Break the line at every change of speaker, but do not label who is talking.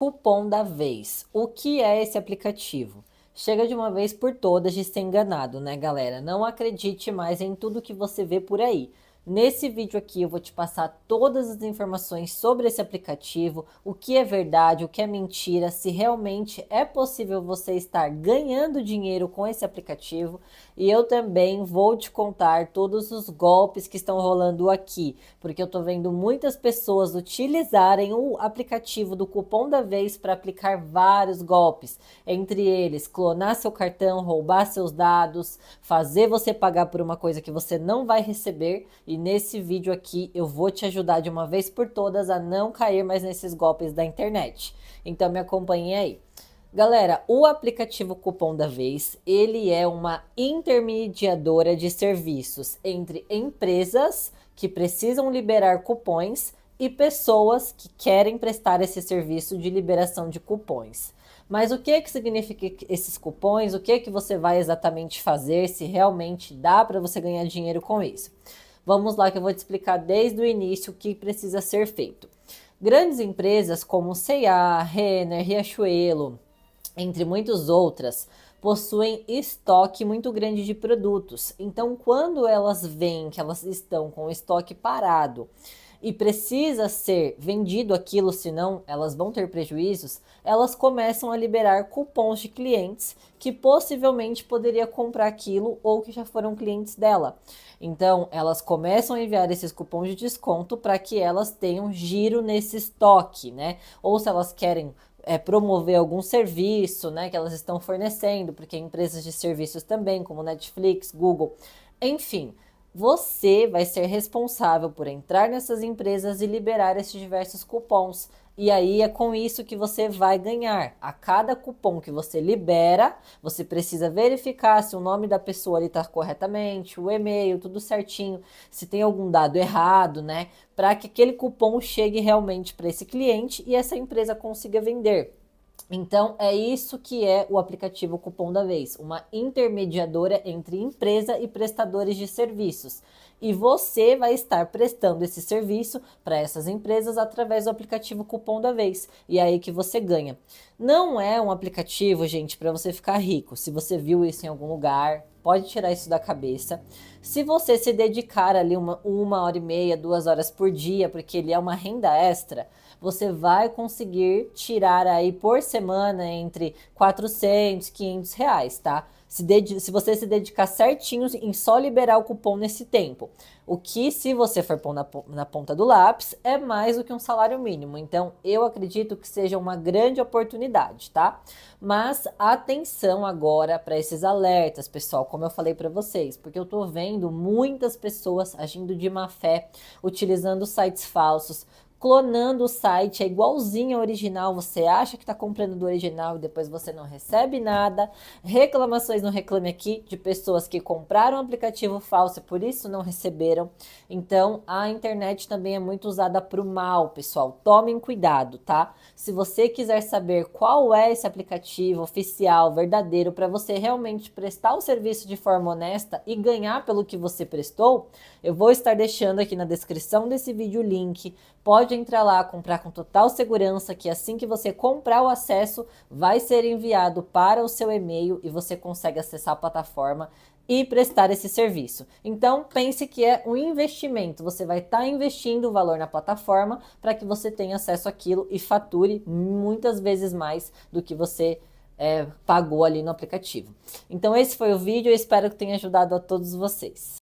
Cupom da Vez. O que é esse aplicativo? Chega de uma vez por todas de ser enganado, né, galera? Não acredite mais em tudo que você vê por aí. Nesse vídeo aqui eu vou te passar todas as informações sobre esse aplicativo, o que é verdade, o que é mentira, se realmente é possível você estar ganhando dinheiro com esse aplicativo e eu também vou te contar todos os golpes que estão rolando aqui, porque eu tô vendo muitas pessoas utilizarem o aplicativo do cupom da vez para aplicar vários golpes, entre eles clonar seu cartão, roubar seus dados, fazer você pagar por uma coisa que você não vai receber e nesse vídeo aqui eu vou te ajudar de uma vez por todas a não cair mais nesses golpes da internet. Então me acompanhe aí. Galera, o aplicativo Cupom da Vez, ele é uma intermediadora de serviços entre empresas que precisam liberar cupons e pessoas que querem prestar esse serviço de liberação de cupons. Mas o que que significa esses cupons? O que que você vai exatamente fazer se realmente dá para você ganhar dinheiro com isso? Vamos lá que eu vou te explicar desde o início o que precisa ser feito. Grandes empresas como C&A, Renner, Riachuelo, entre muitas outras, possuem estoque muito grande de produtos. Então, quando elas veem que elas estão com o estoque parado e precisa ser vendido aquilo, senão elas vão ter prejuízos, elas começam a liberar cupons de clientes que possivelmente poderia comprar aquilo ou que já foram clientes dela. Então, elas começam a enviar esses cupons de desconto para que elas tenham giro nesse estoque, né? Ou se elas querem é, promover algum serviço né, que elas estão fornecendo, porque empresas de serviços também, como Netflix, Google, enfim você vai ser responsável por entrar nessas empresas e liberar esses diversos cupons. E aí é com isso que você vai ganhar. A cada cupom que você libera, você precisa verificar se o nome da pessoa ali está corretamente, o e-mail, tudo certinho, se tem algum dado errado, né? Para que aquele cupom chegue realmente para esse cliente e essa empresa consiga vender. Então, é isso que é o aplicativo Cupom da Vez, uma intermediadora entre empresa e prestadores de serviços. E você vai estar prestando esse serviço para essas empresas através do aplicativo Cupom da Vez. E é aí que você ganha. Não é um aplicativo, gente, para você ficar rico. Se você viu isso em algum lugar, pode tirar isso da cabeça. Se você se dedicar ali uma, uma hora e meia, duas horas por dia, porque ele é uma renda extra, você vai conseguir tirar aí por semana entre 400, 500 reais, tá? se, se você se dedicar certinho em só liberar o cupom nesse tempo. O que, se você for pôr na, na ponta do lápis, é mais do que um salário mínimo. Então, eu acredito que seja uma grande oportunidade, tá? Mas atenção agora para esses alertas, pessoal, como eu falei para vocês, porque eu tô vendo muitas pessoas agindo de má fé, utilizando sites falsos, clonando o site, é igualzinho ao original, você acha que está comprando do original e depois você não recebe nada. Reclamações no Reclame Aqui de pessoas que compraram aplicativo falso e por isso não receberam. Então, a internet também é muito usada para o mal, pessoal. Tomem cuidado, tá? Se você quiser saber qual é esse aplicativo oficial, verdadeiro, para você realmente prestar o serviço de forma honesta e ganhar pelo que você prestou, eu vou estar deixando aqui na descrição desse vídeo o link. Pode pode entrar lá, comprar com total segurança que assim que você comprar o acesso, vai ser enviado para o seu e-mail e você consegue acessar a plataforma e prestar esse serviço. Então, pense que é um investimento. Você vai estar tá investindo o valor na plataforma para que você tenha acesso àquilo e fature muitas vezes mais do que você é, pagou ali no aplicativo. Então, esse foi o vídeo. Eu espero que tenha ajudado a todos vocês.